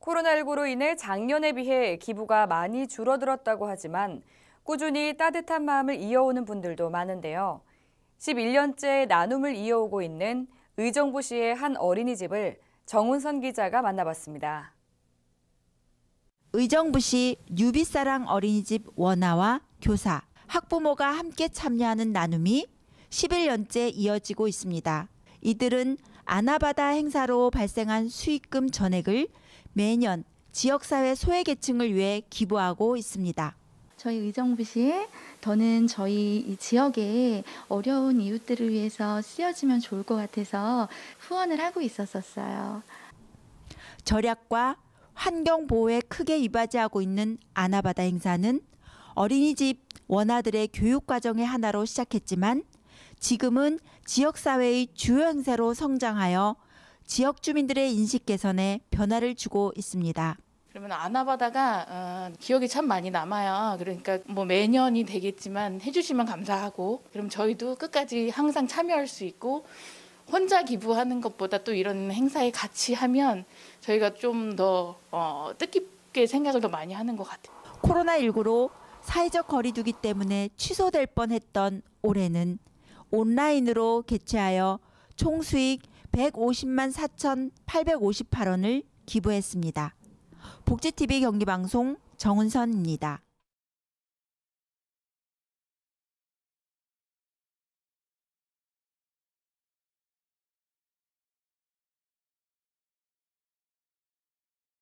코로나19로 인해 작년에 비해 기부가 많이 줄어들었다고 하지만 꾸준히 따뜻한 마음을 이어오는 분들도 많은데요. 11년째 나눔을 이어오고 있는 의정부시의 한 어린이집을 정운선 기자가 만나봤습니다. 의정부시 유비사랑 어린이집 원아와 교사, 학부모가 함께 참여하는 나눔이 11년째 이어지고 있습니다. 이들은 아나바다 행사로 발생한 수익금 전액을 매년 지역사회 소외계층을 위해 기부하고 있습니다. 저희 의정부시에 더는 저희 이 지역의 어려운 이웃들을 위해서 쓰여지면 좋을 것 같아서 후원을 하고 있었었어요. 절약과 환경 보호에 크게 이바지하고 있는 아나바다 행사는 어린이집 원아들의 교육 과정의 하나로 시작했지만 지금은 지역사회의 주요 행사로 성장하여 지역 주민들의 인식 개선에 변화를 주고 있습니다. 그러면 아나바다가 어, 기억이 참 많이 남아요. 그러니까 뭐 매년이 되겠지만 해주시면 감사하고 그럼 저희도 끝까지 항상 참여할 수 있고 혼자 기부하는 것보다 또 이런 행사에 같이 하면 저희가 좀더 어, 뜻깊게 생각을 더 많이 하는 것 같아요. 코로나19로 사회적 거리두기 때문에 취소될 뻔했던 올해는 온라인으로 개최하여 총 수익 150만 4,858원을 기부했습니다. 복지TV 경기방송 정은선입니다.